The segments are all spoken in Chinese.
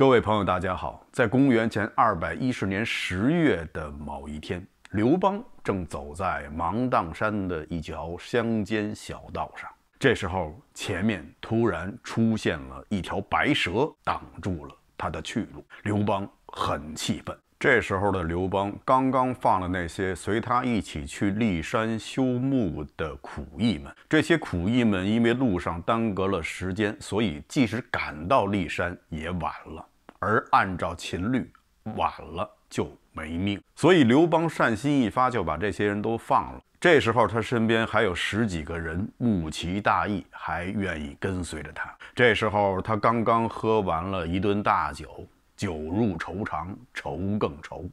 各位朋友，大家好。在公元前二百一十年十月的某一天，刘邦正走在芒砀山的一条乡间小道上。这时候，前面突然出现了一条白蛇，挡住了他的去路。刘邦很气愤。这时候的刘邦刚刚放了那些随他一起去骊山修墓的苦役们，这些苦役们因为路上耽搁了时间，所以即使赶到骊山也晚了。而按照秦律，晚了就没命。所以刘邦善心一发，就把这些人都放了。这时候他身边还有十几个人，慕其大义，还愿意跟随着他。这时候他刚刚喝完了一顿大酒，酒入愁肠，愁更愁。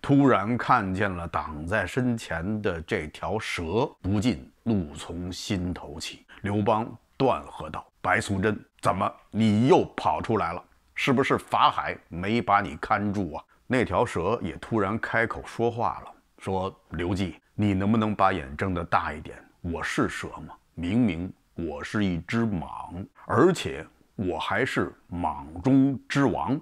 突然看见了挡在身前的这条蛇，不禁怒从心头起。刘邦断喝道：“白素贞，怎么你又跑出来了？”是不是法海没把你看住啊？那条蛇也突然开口说话了，说：“刘季，你能不能把眼睁得大一点？我是蛇吗？明明我是一只蟒，而且我还是蟒中之王，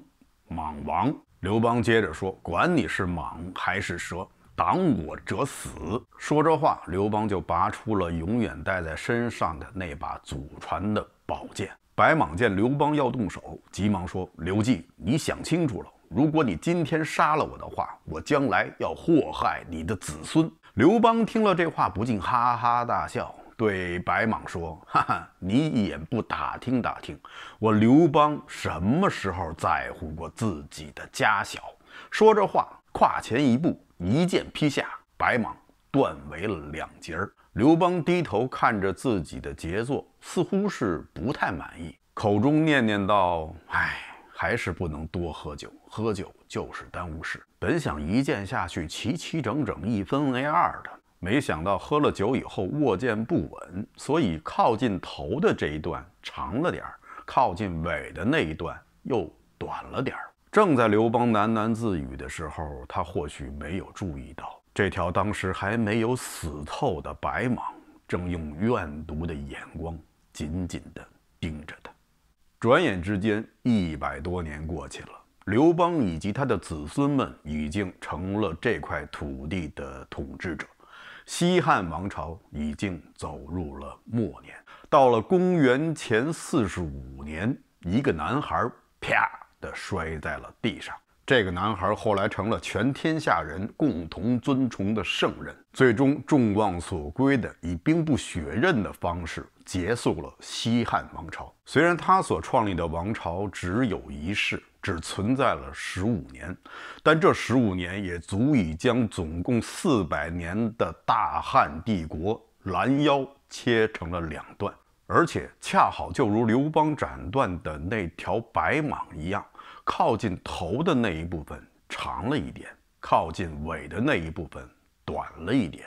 蟒王。”刘邦接着说：“管你是蟒还是蛇，挡我者死。”说着话，刘邦就拔出了永远带在身上的那把祖传的宝剑。白蟒见刘邦要动手，急忙说：“刘季，你想清楚了，如果你今天杀了我的话，我将来要祸害你的子孙。”刘邦听了这话，不禁哈哈大笑，对白蟒说：“哈哈，你也不打听打听，我刘邦什么时候在乎过自己的家小？”说着话，跨前一步，一剑劈下，白蟒断为了两截儿。刘邦低头看着自己的杰作，似乎是不太满意，口中念念道：“唉，还是不能多喝酒，喝酒就是耽误事。”本想一剑下去，齐齐整整一分为二的，没想到喝了酒以后握剑不稳，所以靠近头的这一段长了点儿，靠近尾的那一段又短了点儿。正在刘邦喃喃自语的时候，他或许没有注意到。这条当时还没有死透的白蟒，正用怨毒的眼光紧紧地盯着他。转眼之间，一百多年过去了，刘邦以及他的子孙们已经成了这块土地的统治者，西汉王朝已经走入了末年。到了公元前四十五年，一个男孩啪的摔在了地上。这个男孩后来成了全天下人共同尊崇的圣人，最终众望所归的以兵不血刃的方式结束了西汉王朝。虽然他所创立的王朝只有一世，只存在了十五年，但这十五年也足以将总共四百年的大汉帝国拦腰切成了两段，而且恰好就如刘邦斩断的那条白蟒一样。靠近头的那一部分长了一点，靠近尾的那一部分短了一点。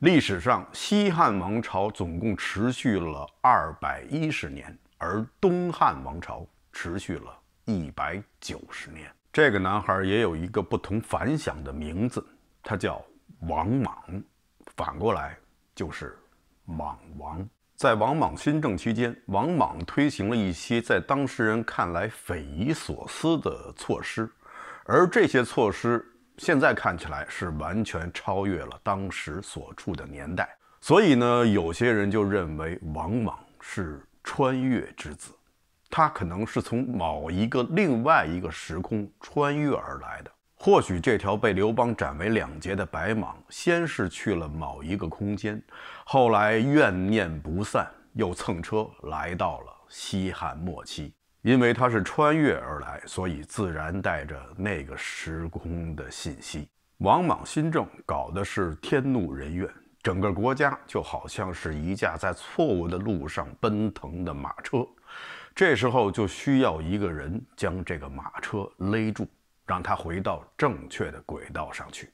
历史上，西汉王朝总共持续了二百一十年，而东汉王朝持续了一百九十年。这个男孩也有一个不同凡响的名字，他叫王莽，反过来就是莽王。在王莽新政期间，王莽推行了一些在当事人看来匪夷所思的措施，而这些措施现在看起来是完全超越了当时所处的年代，所以呢，有些人就认为王莽是穿越之子，他可能是从某一个另外一个时空穿越而来的，或许这条被刘邦斩为两截的白蟒，先是去了某一个空间。后来怨念不散，又蹭车来到了西汉末期。因为他是穿越而来，所以自然带着那个时空的信息。王莽新政搞的是天怒人怨，整个国家就好像是一架在错误的路上奔腾的马车。这时候就需要一个人将这个马车勒住，让他回到正确的轨道上去。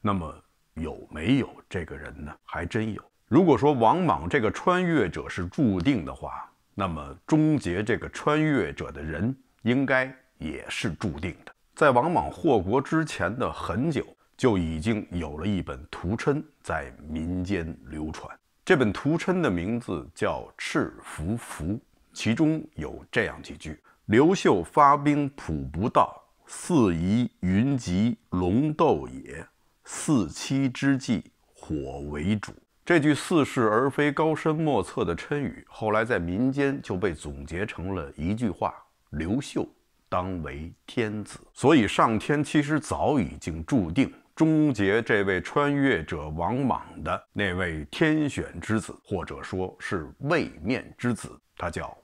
那么有没有这个人呢？还真有。如果说王莽这个穿越者是注定的话，那么终结这个穿越者的人应该也是注定的。在王莽祸国之前的很久，就已经有了一本图谶在民间流传。这本图谶的名字叫《赤福符》，其中有这样几句：“刘秀发兵浦不到，四夷云集龙斗也。四七之际，火为主。”这句似是而非、高深莫测的谶语，后来在民间就被总结成了一句话：“刘秀当为天子。”所以上天其实早已经注定终结这位穿越者王莽的那位天选之子，或者说是位面之子，他叫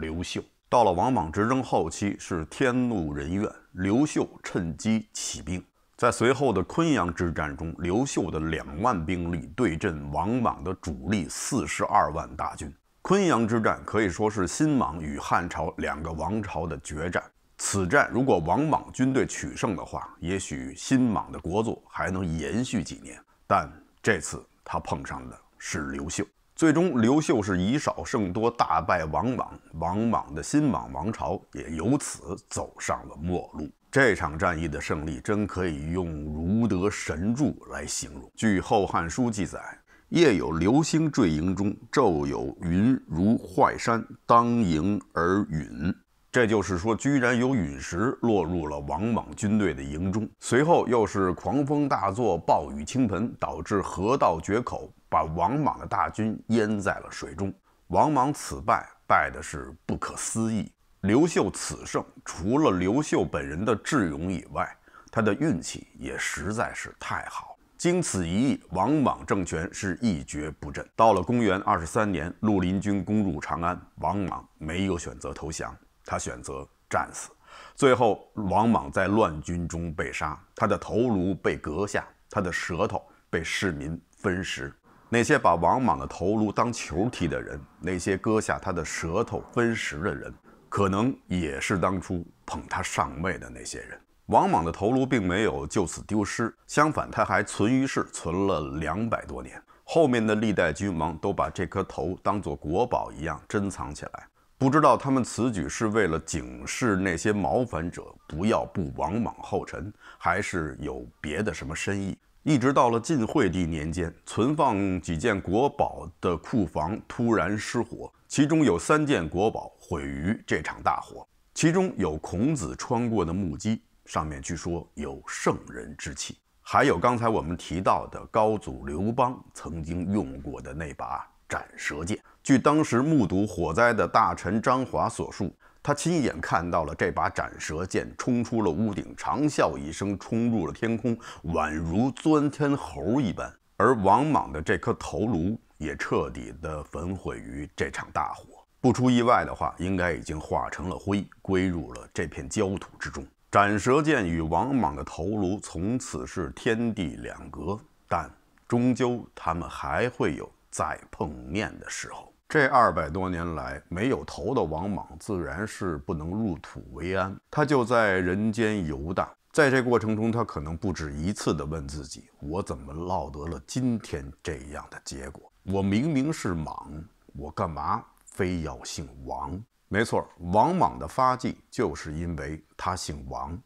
刘秀。到了王莽执政后期，是天怒人怨，刘秀趁机起兵。在随后的昆阳之战中，刘秀的两万兵力对阵王莽的主力四十二万大军。昆阳之战可以说是新莽与汉朝两个王朝的决战。此战如果王莽军队取胜的话，也许新莽的国祚还能延续几年。但这次他碰上的是刘秀，最终刘秀是以少胜多，大败王莽，王莽的新莽王朝也由此走上了末路。这场战役的胜利真可以用如得神助来形容。据《后汉书》记载，夜有流星坠营中，昼有云如坏山当营而陨。这就是说，居然有陨石落入了王莽军队的营中。随后又是狂风大作，暴雨倾盆，导致河道决口，把王莽的大军淹在了水中。王莽此败，败的是不可思议。刘秀此胜，除了刘秀本人的智勇以外，他的运气也实在是太好。经此一役，王莽政权是一蹶不振。到了公元二十三年，绿林军攻入长安，王莽没有选择投降，他选择战死。最后，王莽在乱军中被杀，他的头颅被割下，他的舌头被市民分食。那些把王莽的头颅当球踢的人，那些割下他的舌头分食的人。可能也是当初捧他上位的那些人。王莽的头颅并没有就此丢失，相反，他还存于世，存了两百多年。后面的历代君王都把这颗头当作国宝一样珍藏起来。不知道他们此举是为了警示那些谋反者不要步王莽后尘，还是有别的什么深意。一直到了晋惠帝年间，存放几件国宝的库房突然失火，其中有三件国宝毁于这场大火，其中有孔子穿过的木屐，上面据说有圣人之气，还有刚才我们提到的高祖刘邦曾经用过的那把斩蛇剑。据当时目睹火灾的大臣张华所述。他亲眼看到了这把斩蛇剑冲出了屋顶，长啸一声，冲入了天空，宛如钻天猴一般。而王莽的这颗头颅也彻底的焚毁于这场大火。不出意外的话，应该已经化成了灰，归入了这片焦土之中。斩蛇剑与王莽的头颅从此是天地两隔，但终究他们还会有再碰面的时候。这二百多年来没有头的王莽，自然是不能入土为安。他就在人间游荡，在这过程中，他可能不止一次的问自己：我怎么落得了今天这样的结果？我明明是莽，我干嘛非要姓王？没错，王莽的发迹就是因为他姓王，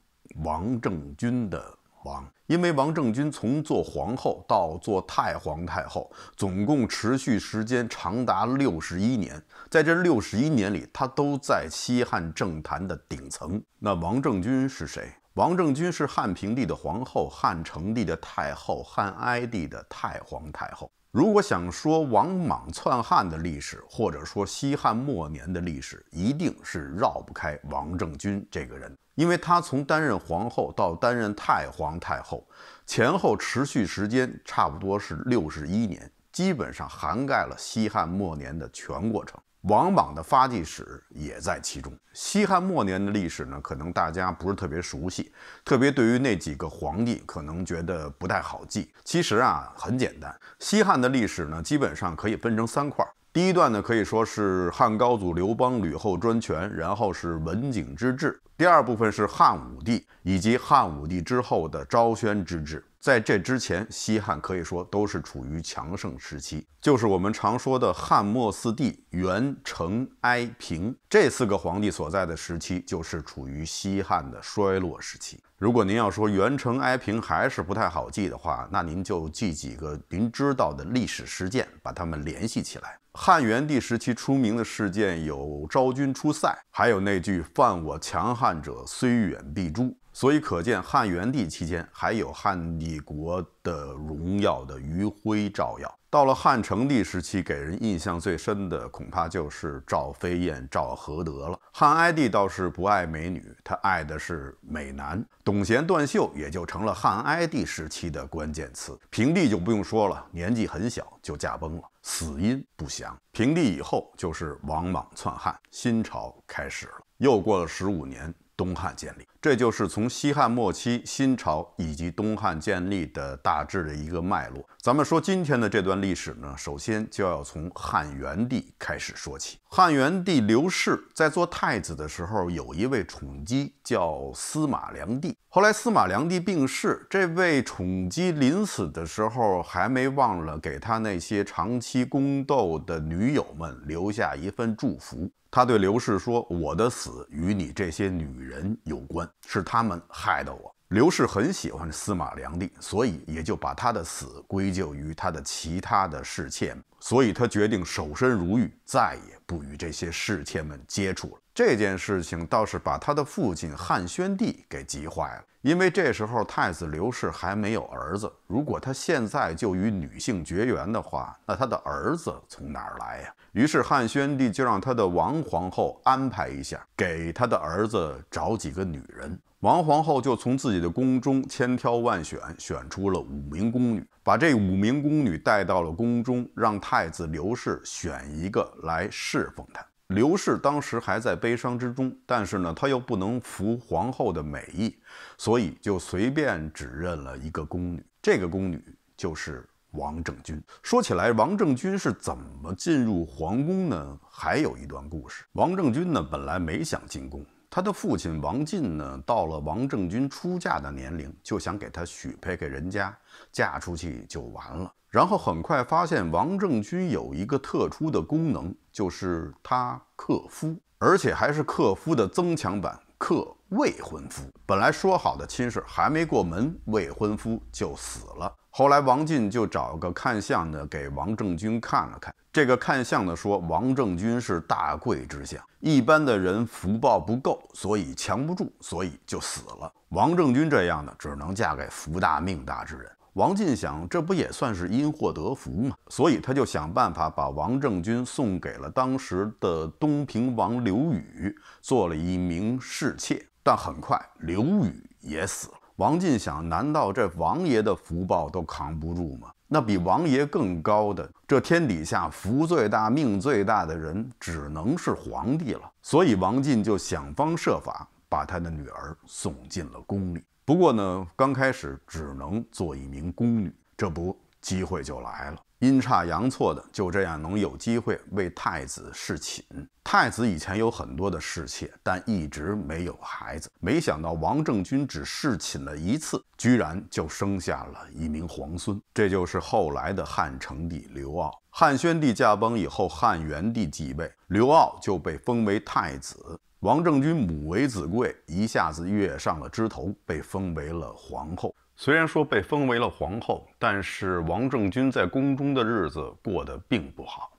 王政君的。王，因为王政君从做皇后到做太皇太后，总共持续时间长达六十一年。在这六十一年里，她都在西汉政坛的顶层。那王政君是谁？王政君是汉平帝的皇后，汉成帝的太后，汉哀帝的太皇太后。如果想说王莽篡汉的历史，或者说西汉末年的历史，一定是绕不开王政君这个人。因为她从担任皇后到担任太皇太后，前后持续时间差不多是六十一年，基本上涵盖了西汉末年的全过程。王莽的发迹史也在其中。西汉末年的历史呢，可能大家不是特别熟悉，特别对于那几个皇帝，可能觉得不太好记。其实啊，很简单。西汉的历史呢，基本上可以分成三块。第一段呢，可以说是汉高祖刘邦、吕后专权，然后是文景之治。第二部分是汉武帝以及汉武帝之后的昭宣之治。在这之前，西汉可以说都是处于强盛时期，就是我们常说的汉末四帝元、成、哀、平这四个皇帝所在的时期，就是处于西汉的衰落时期。如果您要说元城哀平还是不太好记的话，那您就记几个您知道的历史事件，把它们联系起来。汉元帝时期出名的事件有昭君出塞，还有那句“犯我强汉者，虽远必诛”。所以可见，汉元帝期间还有汉帝国的荣耀的余晖照耀。到了汉成帝时期，给人印象最深的恐怕就是赵飞燕、赵合德了。汉哀帝倒是不爱美女，他爱的是美男。董贤、段秀也就成了汉哀帝时期的关键词。平帝就不用说了，年纪很小就驾崩了，死因不详。平帝以后就是王莽篡汉，新朝开始了。又过了十五年，东汉建立。这就是从西汉末期、新朝以及东汉建立的大致的一个脉络。咱们说今天的这段历史呢，首先就要从汉元帝开始说起。汉元帝刘氏在做太子的时候，有一位宠姬叫司马良娣。后来司马良娣病逝，这位宠姬临死的时候，还没忘了给他那些长期宫斗的女友们留下一份祝福。他对刘氏说：“我的死与你这些女人有关。”是他们害的我。刘氏很喜欢司马良娣，所以也就把他的死归咎于他的其他的侍妾。所以他决定守身如玉，再也不与这些侍妾们接触了。这件事情倒是把他的父亲汉宣帝给急坏了。因为这时候太子刘氏还没有儿子，如果他现在就与女性绝缘的话，那他的儿子从哪儿来呀？于是汉宣帝就让他的王皇后安排一下，给他的儿子找几个女人。王皇后就从自己的宫中千挑万选，选出了五名宫女，把这五名宫女带到了宫中，让太子刘氏选一个来侍奉他。刘氏当时还在悲伤之中，但是呢，他又不能服皇后的美意，所以就随便指认了一个宫女。这个宫女就是王政君。说起来，王政君是怎么进入皇宫呢？还有一段故事。王政君呢，本来没想进宫。他的父亲王进呢，到了王正军出嫁的年龄，就想给她许配给人家，嫁出去就完了。然后很快发现王正军有一个特殊的功能，就是他克夫，而且还是克夫的增强版——克未婚夫。本来说好的亲事还没过门，未婚夫就死了。后来王进就找个看相的给王正军看了看。这个看相的说，王政君是大贵之相，一般的人福报不够，所以强不住，所以就死了。王政君这样的，只能嫁给福大命大之人。王进想，这不也算是因祸得福吗？所以他就想办法把王政君送给了当时的东平王刘宇，做了一名侍妾。但很快，刘宇也死了。王进想，难道这王爷的福报都扛不住吗？那比王爷更高的，这天底下福最大、命最大的人，只能是皇帝了。所以王进就想方设法把他的女儿送进了宫里。不过呢，刚开始只能做一名宫女，这不，机会就来了。阴差阳错的，就这样能有机会为太子侍寝。太子以前有很多的侍妾，但一直没有孩子。没想到王政君只侍寝了一次，居然就生下了一名皇孙，这就是后来的汉成帝刘骜。汉宣帝驾崩以后，汉元帝继位，刘骜就被封为太子。王政君母为子贵，一下子跃上了枝头，被封为了皇后。虽然说被封为了皇后，但是王政君在宫中的日子过得并不好。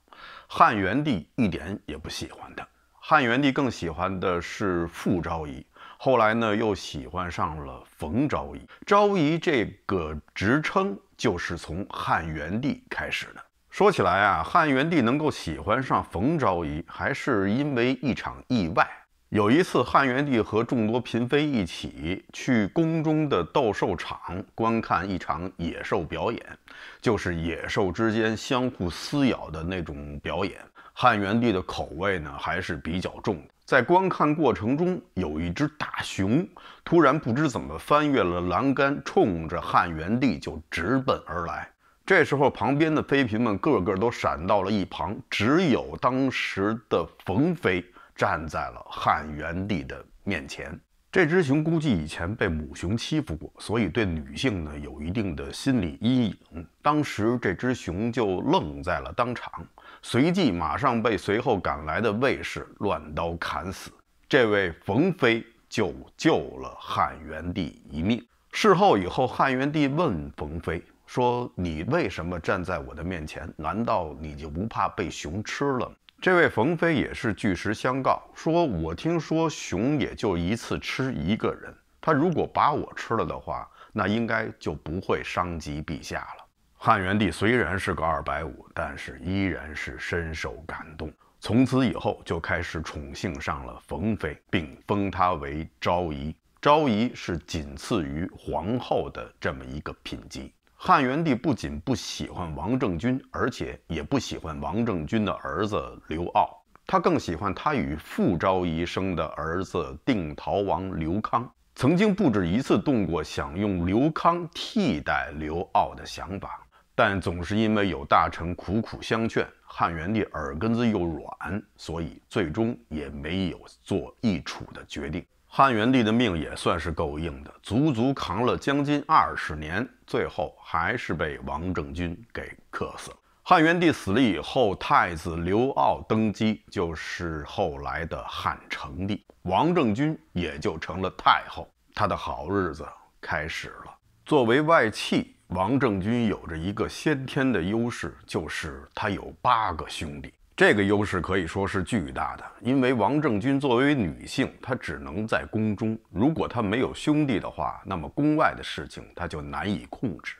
汉元帝一点也不喜欢她，汉元帝更喜欢的是傅昭仪，后来呢又喜欢上了冯昭仪。昭仪这个职称就是从汉元帝开始的。说起来啊，汉元帝能够喜欢上冯昭仪，还是因为一场意外。有一次，汉元帝和众多嫔妃一起去宫中的斗兽场观看一场野兽表演，就是野兽之间相互撕咬的那种表演。汉元帝的口味呢还是比较重的，在观看过程中，有一只大熊突然不知怎么翻越了栏杆，冲着汉元帝就直奔而来。这时候，旁边的妃嫔们个个都闪到了一旁，只有当时的冯妃。站在了汉元帝的面前，这只熊估计以前被母熊欺负过，所以对女性呢有一定的心理阴影。当时这只熊就愣在了当场，随即马上被随后赶来的卫士乱刀砍死。这位冯妃就救了汉元帝一命。事后以后，汉元帝问冯妃说：“你为什么站在我的面前？难道你就不怕被熊吃了？”这位冯妃也是据实相告，说：“我听说熊也就一次吃一个人，他如果把我吃了的话，那应该就不会伤及陛下了。”汉元帝虽然是个二百五，但是依然是深受感动，从此以后就开始宠幸上了冯妃，并封她为昭仪。昭仪是仅次于皇后的这么一个品级。汉元帝不仅不喜欢王政君，而且也不喜欢王政君的儿子刘骜，他更喜欢他与傅昭仪生的儿子定陶王刘康。曾经不止一次动过想用刘康替代刘骜的想法，但总是因为有大臣苦苦相劝，汉元帝耳根子又软，所以最终也没有做易楚的决定。汉元帝的命也算是够硬的，足足扛了将近二十年，最后还是被王政君给克死了。汉元帝死了以后，太子刘骜登基，就是后来的汉成帝，王政君也就成了太后，他的好日子开始了。作为外戚，王政君有着一个先天的优势，就是他有八个兄弟。这个优势可以说是巨大的，因为王政君作为女性，她只能在宫中。如果她没有兄弟的话，那么宫外的事情她就难以控制。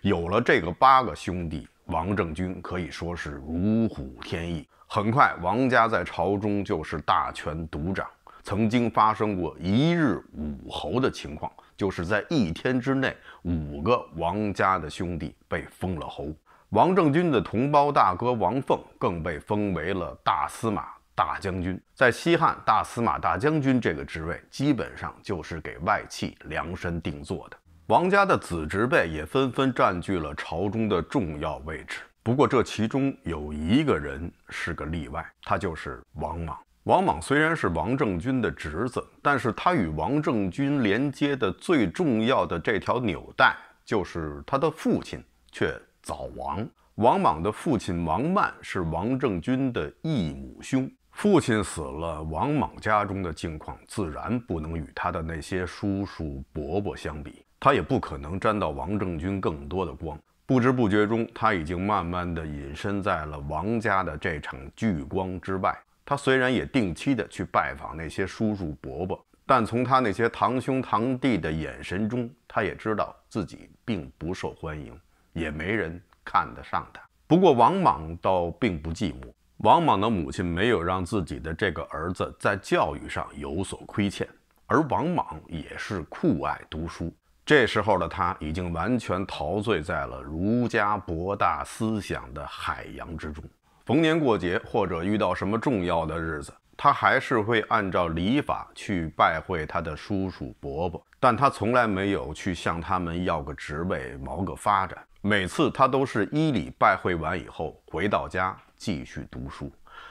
有了这个八个兄弟，王政君可以说是如虎添翼。很快，王家在朝中就是大权独掌。曾经发生过一日五侯的情况，就是在一天之内，五个王家的兄弟被封了侯。王政君的同胞大哥王凤，更被封为了大司马大将军。在西汉，大司马大将军这个职位，基本上就是给外戚量身定做的。王家的子侄辈也纷纷占据了朝中的重要位置。不过，这其中有一个人是个例外，他就是王莽。王莽虽然是王政君的侄子，但是他与王政君连接的最重要的这条纽带，就是他的父亲，却。早亡。王莽的父亲王曼是王政君的异母兄。父亲死了，王莽家中的境况自然不能与他的那些叔叔伯伯相比，他也不可能沾到王政君更多的光。不知不觉中，他已经慢慢的隐身在了王家的这场聚光之外。他虽然也定期的去拜访那些叔叔伯伯，但从他那些堂兄堂弟的眼神中，他也知道自己并不受欢迎。也没人看得上他。不过王莽倒并不寂寞。王莽的母亲没有让自己的这个儿子在教育上有所亏欠，而王莽也是酷爱读书。这时候的他已经完全陶醉在了儒家博大思想的海洋之中。逢年过节或者遇到什么重要的日子，他还是会按照礼法去拜会他的叔叔伯伯，但他从来没有去向他们要个职位、谋个发展。每次他都是伊礼拜会完以后回到家继续读书，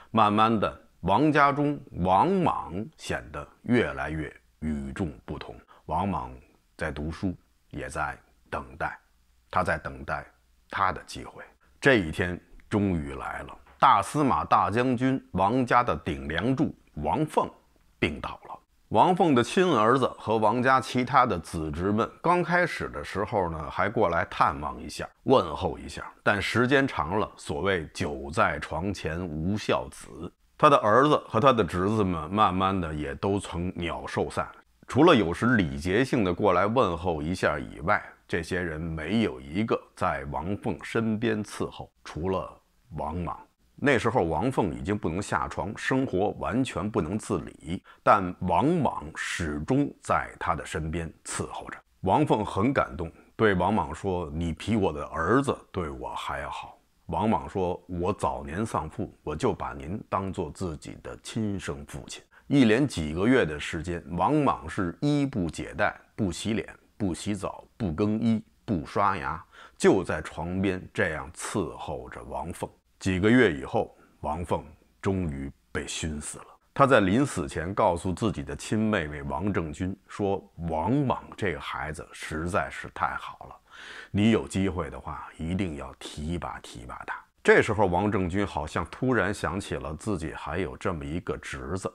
慢慢的，王家中王莽显得越来越与众不同。王莽在读书，也在等待，他在等待他的机会。这一天终于来了，大司马、大将军王家的顶梁柱王凤病倒了。王凤的亲儿子和王家其他的子侄们，刚开始的时候呢，还过来探望一下、问候一下。但时间长了，所谓久在床前无孝子，他的儿子和他的侄子们，慢慢的也都成鸟兽散。除了有时礼节性的过来问候一下以外，这些人没有一个在王凤身边伺候，除了王莽。那时候，王凤已经不能下床，生活完全不能自理，但王莽始终在他的身边伺候着。王凤很感动，对王莽说：“你比我的儿子对我还要好。”王莽说：“我早年丧父，我就把您当做自己的亲生父亲。”一连几个月的时间，王莽是衣不解带，不洗脸，不洗澡，不更衣，不刷牙，就在床边这样伺候着王凤。几个月以后，王凤终于被熏死了。他在临死前告诉自己的亲妹妹王正军说：“王莽这个孩子实在是太好了，你有机会的话一定要提拔提拔他。”这时候，王正军好像突然想起了自己还有这么一个侄子，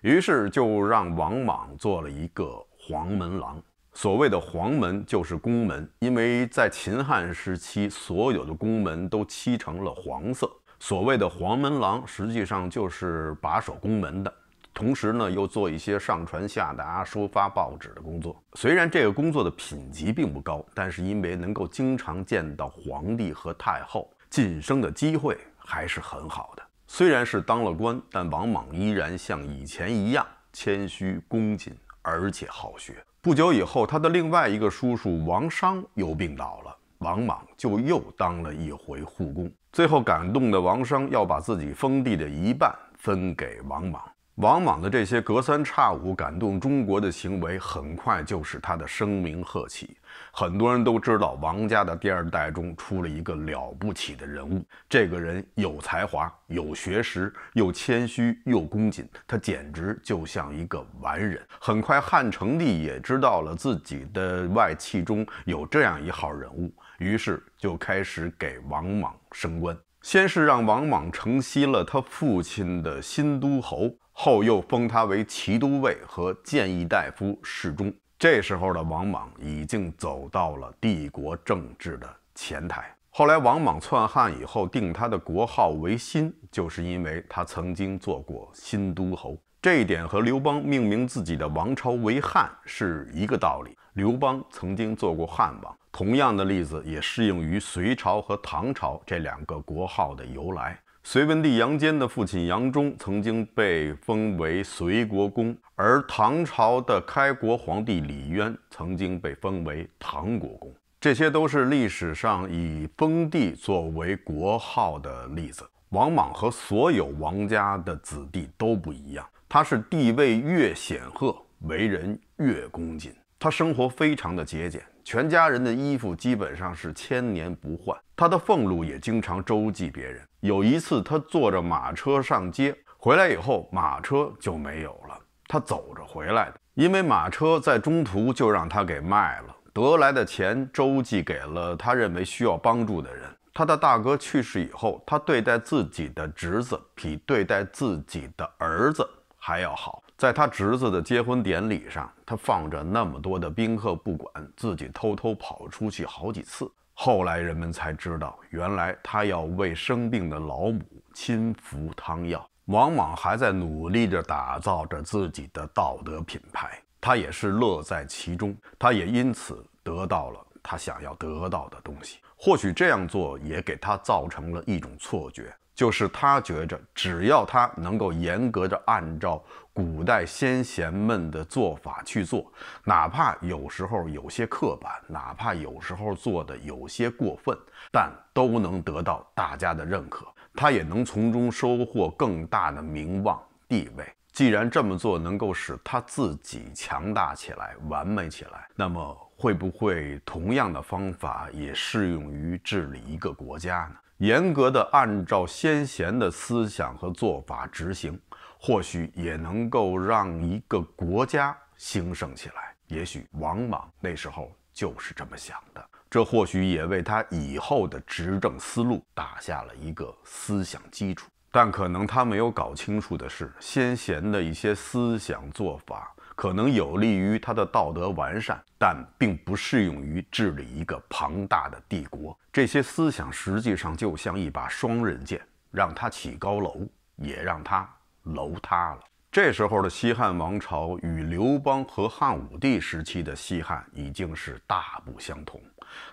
于是就让王莽做了一个黄门郎。所谓的黄门就是宫门，因为在秦汉时期，所有的宫门都漆成了黄色。所谓的黄门郎，实际上就是把守宫门的，同时呢，又做一些上传下达、收发报纸的工作。虽然这个工作的品级并不高，但是因为能够经常见到皇帝和太后，晋升的机会还是很好的。虽然是当了官，但王莽依然像以前一样谦虚恭谨，而且好学。不久以后，他的另外一个叔叔王商又病倒了，王莽就又当了一回护工。最后感动的王商要把自己封地的一半分给王莽。王莽的这些隔三差五感动中国的行为，很快就使他的声名鹤起。很多人都知道，王家的第二代中出了一个了不起的人物。这个人有才华，有学识，又谦虚又恭谨，他简直就像一个完人。很快，汉成帝也知道了自己的外戚中有这样一号人物，于是就开始给王莽升官。先是让王莽承袭了他父亲的新都侯，后又封他为齐都尉和谏议大夫、侍中。这时候的王莽已经走到了帝国政治的前台。后来王莽篡汉以后，定他的国号为新，就是因为他曾经做过新都侯。这一点和刘邦命名自己的王朝为汉是一个道理。刘邦曾经做过汉王。同样的例子也适用于隋朝和唐朝这两个国号的由来。隋文帝杨坚的父亲杨忠曾经被封为隋国公，而唐朝的开国皇帝李渊曾经被封为唐国公，这些都是历史上以封地作为国号的例子。王莽和所有王家的子弟都不一样，他是地位越显赫，为人越恭谨。他生活非常的节俭，全家人的衣服基本上是千年不换。他的俸禄也经常周济别人。有一次，他坐着马车上街，回来以后马车就没有了，他走着回来的，因为马车在中途就让他给卖了。得来的钱周济给了他认为需要帮助的人。他的大哥去世以后，他对待自己的侄子比对待自己的儿子还要好。在他侄子的结婚典礼上，他放着那么多的宾客不管，自己偷偷跑出去好几次。后来人们才知道，原来他要为生病的老母亲服汤药。往往还在努力着打造着自己的道德品牌，他也是乐在其中。他也因此得到了他想要得到的东西。或许这样做也给他造成了一种错觉。就是他觉着，只要他能够严格的按照古代先贤们的做法去做，哪怕有时候有些刻板，哪怕有时候做的有些过分，但都能得到大家的认可，他也能从中收获更大的名望地位。既然这么做能够使他自己强大起来、完美起来，那么会不会同样的方法也适用于治理一个国家呢？严格的按照先贤的思想和做法执行，或许也能够让一个国家兴盛起来。也许王莽那时候就是这么想的，这或许也为他以后的执政思路打下了一个思想基础。但可能他没有搞清楚的是，先贤的一些思想做法。可能有利于他的道德完善，但并不适用于治理一个庞大的帝国。这些思想实际上就像一把双刃剑，让他起高楼，也让他楼塌了。这时候的西汉王朝与刘邦和汉武帝时期的西汉已经是大不相同，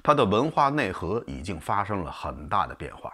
他的文化内核已经发生了很大的变化。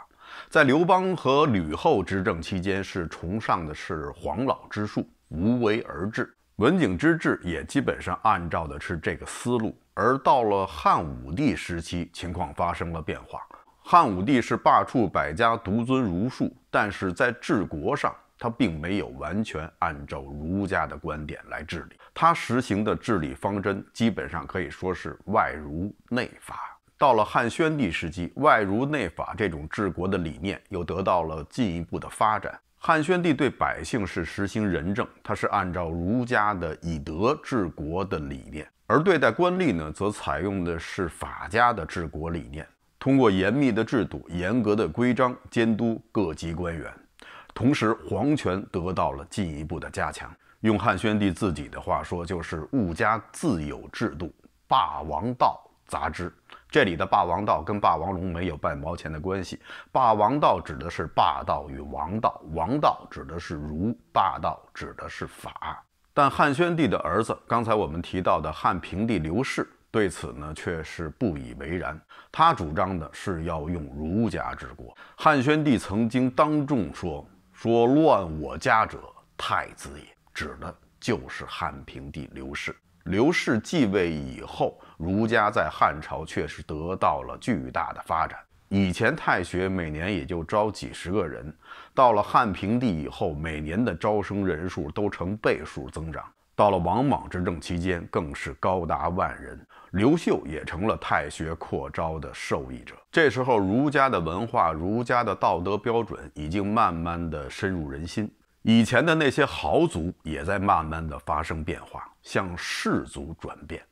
在刘邦和吕后执政期间，是崇尚的是黄老之术，无为而治。文景之治也基本上按照的是这个思路，而到了汉武帝时期，情况发生了变化。汉武帝是罢黜百家，独尊儒术，但是在治国上，他并没有完全按照儒家的观点来治理。他实行的治理方针，基本上可以说是外儒内法。到了汉宣帝时期，外儒内法这种治国的理念又得到了进一步的发展。汉宣帝对百姓是实行仁政，他是按照儒家的以德治国的理念；而对待官吏呢，则采用的是法家的治国理念，通过严密的制度、严格的规章监督各级官员，同时皇权得到了进一步的加强。用汉宣帝自己的话说，就是“物家自有制度，霸王道杂之”。这里的“霸王道”跟霸王龙没有半毛钱的关系。“霸王道”指的是霸道与王道，王道指的是儒，霸道指的是法。但汉宣帝的儿子，刚才我们提到的汉平帝刘氏，对此呢却是不以为然。他主张的是要用儒家治国。汉宣帝曾经当众说：“说乱我家者，太子也。”指的就是汉平帝刘氏。刘氏继位以后，儒家在汉朝确实得到了巨大的发展。以前太学每年也就招几十个人，到了汉平帝以后，每年的招生人数都成倍数增长。到了王莽执政期间，更是高达万人。刘秀也成了太学扩招的受益者。这时候，儒家的文化、儒家的道德标准已经慢慢的深入人心。以前的那些豪族也在慢慢的发生变化，向氏族转变。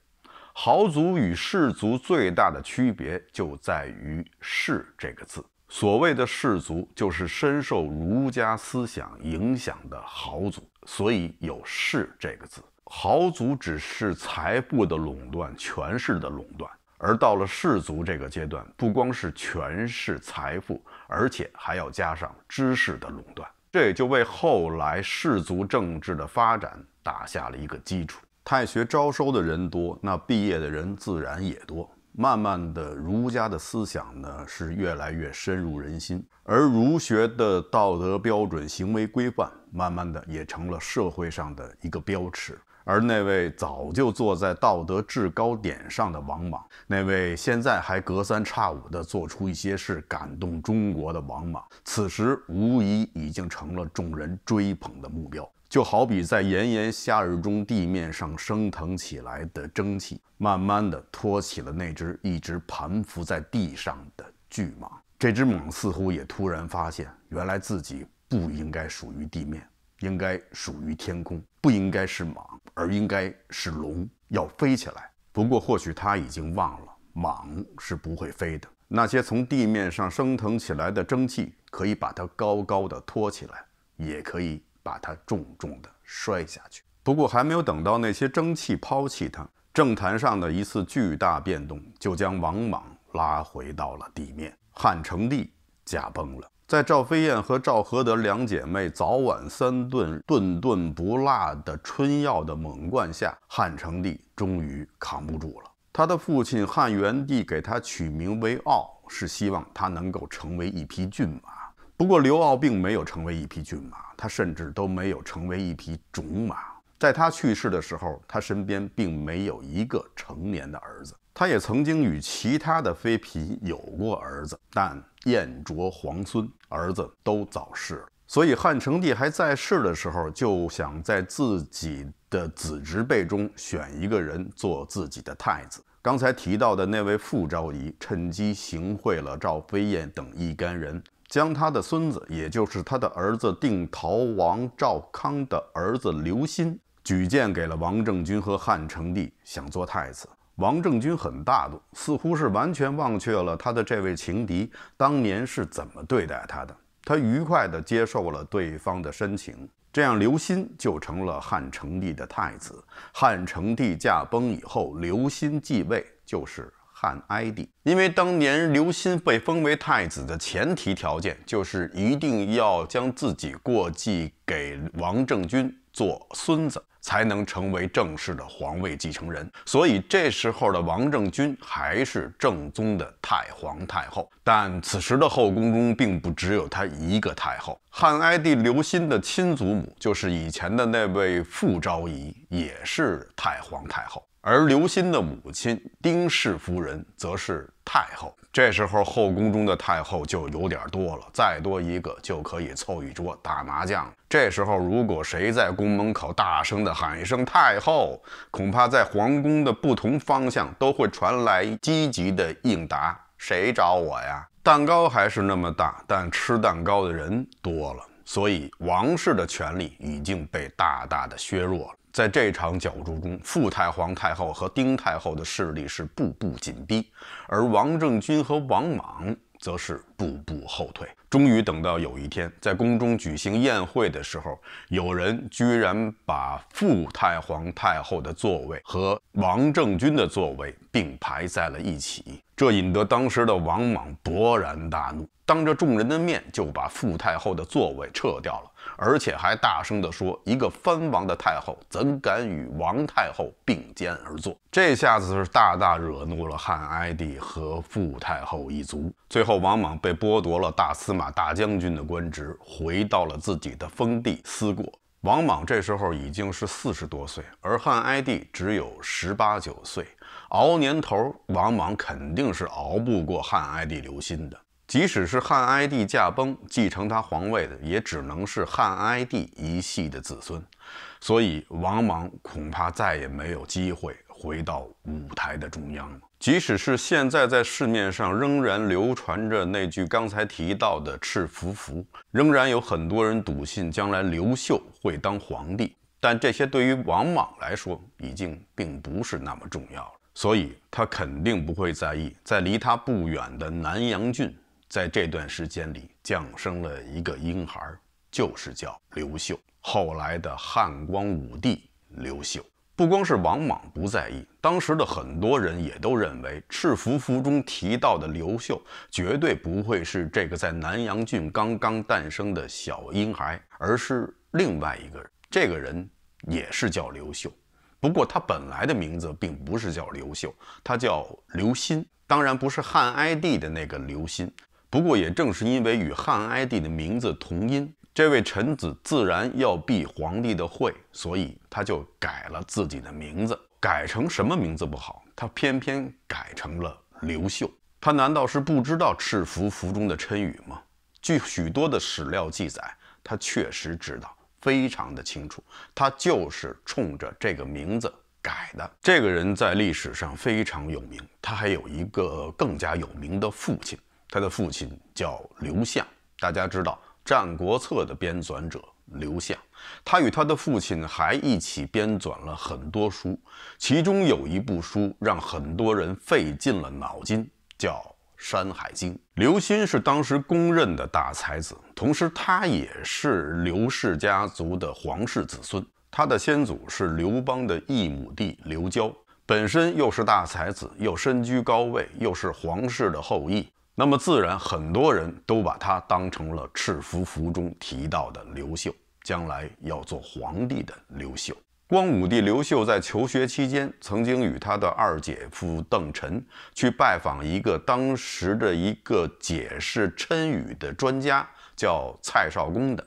豪族与氏族最大的区别就在于“氏”这个字。所谓的氏族，就是深受儒家思想影响的豪族，所以有“氏”这个字。豪族只是财富的垄断、权势的垄断，而到了氏族这个阶段，不光是权势、财富，而且还要加上知识的垄断。这也就为后来氏族政治的发展打下了一个基础。太学招收的人多，那毕业的人自然也多。慢慢的，儒家的思想呢是越来越深入人心，而儒学的道德标准、行为规范，慢慢的也成了社会上的一个标尺。而那位早就坐在道德制高点上的王莽，那位现在还隔三差五的做出一些事感动中国的王莽，此时无疑已经成了众人追捧的目标。就好比在炎炎夏日中地面上升腾起来的蒸汽，慢慢的托起了那只一直盘伏在地上的巨蟒。这只蟒似乎也突然发现，原来自己不应该属于地面。应该属于天空，不应该是蟒，而应该是龙，要飞起来。不过，或许他已经忘了，蟒是不会飞的。那些从地面上升腾起来的蒸汽，可以把它高高的托起来，也可以把它重重的摔下去。不过，还没有等到那些蒸汽抛弃它，政坛上的一次巨大变动就将王莽拉回到了地面。汉成帝驾崩了。在赵飞燕和赵合德两姐妹早晚三顿顿顿不落的春药的猛灌下，汉成帝终于扛不住了。他的父亲汉元帝给他取名为傲，是希望他能够成为一匹骏马。不过刘骜并没有成为一匹骏马，他甚至都没有成为一匹种马。在他去世的时候，他身边并没有一个成年的儿子。他也曾经与其他的妃嫔有过儿子，但燕卓皇孙儿子都早逝了，所以汉成帝还在世的时候，就想在自己的子侄辈中选一个人做自己的太子。刚才提到的那位傅昭仪，趁机行贿了赵飞燕等一干人，将他的孙子，也就是他的儿子定陶王赵康的儿子刘歆，举荐给了王政君和汉成帝，想做太子。王政君很大度，似乎是完全忘却了他的这位情敌当年是怎么对待他的。他愉快地接受了对方的深情，这样刘欣就成了汉成帝的太子。汉成帝驾崩以后，刘欣继位，就是汉哀帝。因为当年刘欣被封为太子的前提条件，就是一定要将自己过继给王政君。做孙子才能成为正式的皇位继承人，所以这时候的王政君还是正宗的太皇太后。但此时的后宫中并不只有她一个太后，汉哀帝刘歆的亲祖母就是以前的那位傅昭仪，也是太皇太后，而刘歆的母亲丁氏夫人则是太后。这时候后宫中的太后就有点多了，再多一个就可以凑一桌打麻将。这时候如果谁在宫门口大声的喊一声“太后”，恐怕在皇宫的不同方向都会传来积极的应答：“谁找我呀？”蛋糕还是那么大，但吃蛋糕的人多了，所以王室的权力已经被大大的削弱了。在这场角逐中，傅太皇太后和丁太后的势力是步步紧逼，而王政君和王莽则是。步步后退，终于等到有一天，在宫中举行宴会的时候，有人居然把傅太皇太后的座位和王政君的座位并排在了一起，这引得当时的王莽勃然大怒，当着众人的面就把傅太后的座位撤掉了，而且还大声的说：“一个藩王的太后怎敢与王太后并肩而坐？”这下子是大大惹怒了汉哀帝和傅太后一族，最后王莽被。被剥夺了大司马、大将军的官职，回到了自己的封地思过。王莽这时候已经是四十多岁，而汉哀帝只有十八九岁。熬年头，王莽肯定是熬不过汉哀帝刘欣的。即使是汉哀帝驾崩，继承他皇位的也只能是汉哀帝一系的子孙，所以王莽恐怕再也没有机会回到舞台的中央了。即使是现在，在市面上仍然流传着那句刚才提到的赤符符，仍然有很多人笃信将来刘秀会当皇帝。但这些对于王莽来说，已经并不是那么重要了，所以他肯定不会在意。在离他不远的南阳郡，在这段时间里降生了一个婴孩，就是叫刘秀，后来的汉光武帝刘秀。不光是王莽不在意，当时的很多人也都认为《赤福符》中提到的刘秀绝对不会是这个在南阳郡刚刚诞生的小婴孩，而是另外一个人。这个人也是叫刘秀，不过他本来的名字并不是叫刘秀，他叫刘歆。当然不是汉哀帝的那个刘歆，不过也正是因为与汉哀帝的名字同音。这位臣子自然要避皇帝的讳，所以他就改了自己的名字，改成什么名字不好？他偏偏改成了刘秀。他难道是不知道赤符符中的谶语吗？据许多的史料记载，他确实知道，非常的清楚。他就是冲着这个名字改的。这个人在历史上非常有名，他还有一个更加有名的父亲，他的父亲叫刘向。大家知道。《战国策》的编纂者刘向，他与他的父亲还一起编纂了很多书，其中有一部书让很多人费尽了脑筋，叫《山海经》。刘歆是当时公认的大才子，同时他也是刘氏家族的皇室子孙，他的先祖是刘邦的异母弟刘交，本身又是大才子，又身居高位，又是皇室的后裔。那么自然，很多人都把他当成了《赤福符》中提到的刘秀，将来要做皇帝的刘秀。光武帝刘秀在求学期间，曾经与他的二姐夫邓晨去拜访一个当时的一个解释谶语的专家，叫蔡少恭的，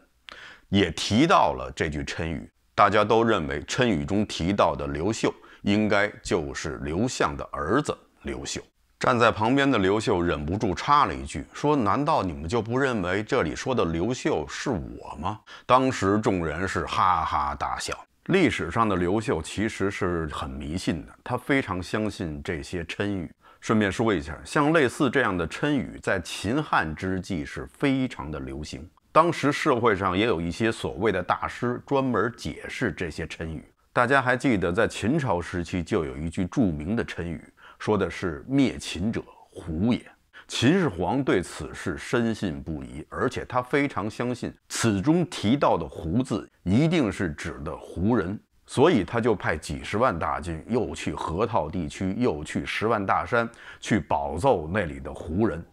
也提到了这句谶语。大家都认为谶语中提到的刘秀，应该就是刘向的儿子刘秀。站在旁边的刘秀忍不住插了一句，说：“难道你们就不认为这里说的刘秀是我吗？”当时众人是哈哈大笑。历史上的刘秀其实是很迷信的，他非常相信这些谶语。顺便说一下，像类似这样的谶语，在秦汉之际是非常的流行。当时社会上也有一些所谓的大师专门解释这些谶语。大家还记得，在秦朝时期就有一句著名的谶语。说的是灭秦者胡也，秦始皇对此事深信不疑，而且他非常相信此中提到的“胡”字一定是指的胡人，所以他就派几十万大军又去河套地区，又去十万大山去保奏那里的胡人，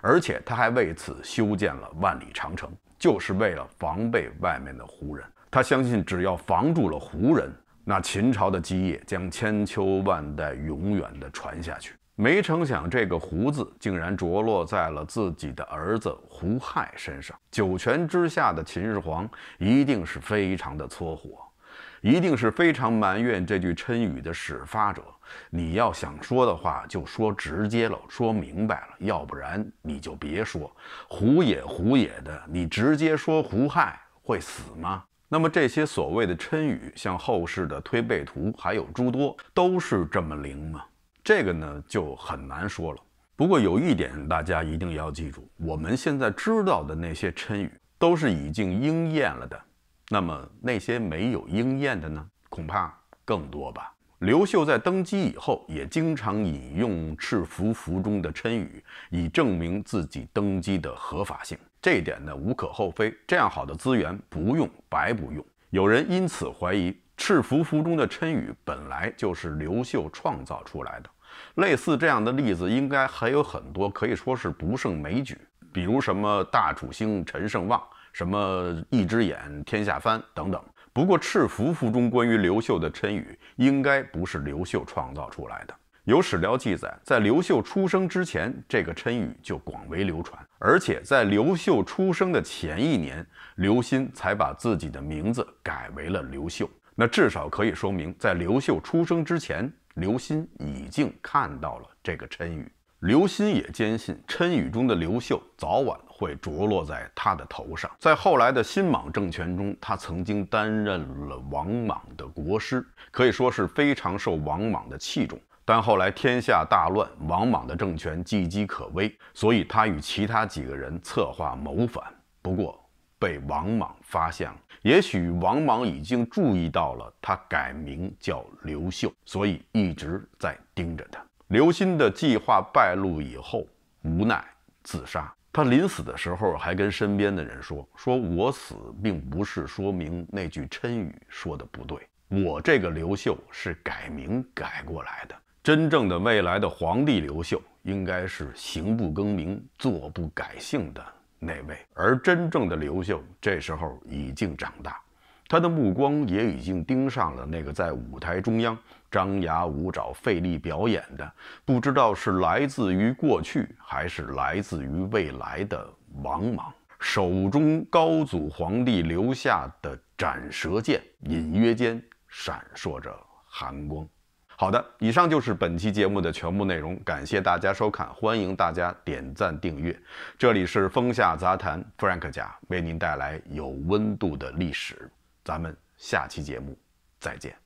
而且他还为此修建了万里长城，就是为了防备外面的胡人。他相信，只要防住了胡人。那秦朝的基业将千秋万代永远的传下去，没成想这个“胡”字竟然着落在了自己的儿子胡亥身上。九泉之下的秦始皇一定是非常的搓火，一定是非常埋怨这句谶语的始发者。你要想说的话，就说直接了，说明白了，要不然你就别说“胡也胡也”的，你直接说胡亥会死吗？那么这些所谓的谶语，像后世的推背图，还有诸多，都是这么灵吗？这个呢就很难说了。不过有一点，大家一定要记住，我们现在知道的那些谶语，都是已经应验了的。那么那些没有应验的呢？恐怕更多吧。刘秀在登基以后，也经常引用赤符符中的谶语，以证明自己登基的合法性。这一点呢，无可厚非。这样好的资源不用白不用。有人因此怀疑《赤福符》中的谶语本来就是刘秀创造出来的。类似这样的例子应该还有很多，可以说是不胜枚举。比如什么大楚兴，陈胜旺，什么一只眼，天下翻等等。不过《赤伏符》中关于刘秀的谶语应该不是刘秀创造出来的。有史料记载，在刘秀出生之前，这个谶语就广为流传。而且在刘秀出生的前一年，刘歆才把自己的名字改为了刘秀。那至少可以说明，在刘秀出生之前，刘歆已经看到了这个谶语。刘歆也坚信，谶语中的刘秀早晚会着落在他的头上。在后来的新莽政权中，他曾经担任了王莽的国师，可以说是非常受王莽的器重。但后来天下大乱，王莽的政权岌岌可危，所以他与其他几个人策划谋反，不过被王莽发现了。也许王莽已经注意到了，他改名叫刘秀，所以一直在盯着他。刘歆的计划败露以后，无奈自杀。他临死的时候还跟身边的人说：“说我死，并不是说明那句谶语说的不对，我这个刘秀是改名改过来的。”真正的未来的皇帝刘秀，应该是行不更名、坐不改姓的那位。而真正的刘秀，这时候已经长大，他的目光也已经盯上了那个在舞台中央张牙舞爪、费力表演的，不知道是来自于过去还是来自于未来的王莽。手中高祖皇帝留下的斩蛇剑，隐约间闪烁着寒光。好的，以上就是本期节目的全部内容，感谢大家收看，欢迎大家点赞订阅。这里是风下杂谈，Frank 家为您带来有温度的历史，咱们下期节目再见。